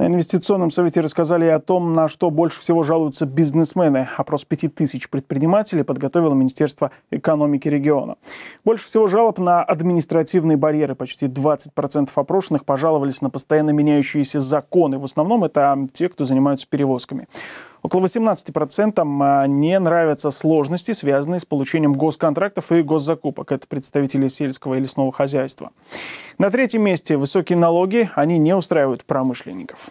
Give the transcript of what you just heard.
На инвестиционном совете рассказали о том, на что больше всего жалуются бизнесмены. Опрос 5000 предпринимателей подготовило Министерство экономики региона. Больше всего жалоб на административные барьеры. Почти 20% опрошенных пожаловались на постоянно меняющиеся законы. В основном это те, кто занимаются перевозками. Около 18% а, не нравятся сложности, связанные с получением госконтрактов и госзакупок. Это представители сельского и лесного хозяйства. На третьем месте высокие налоги. Они не устраивают промышленников.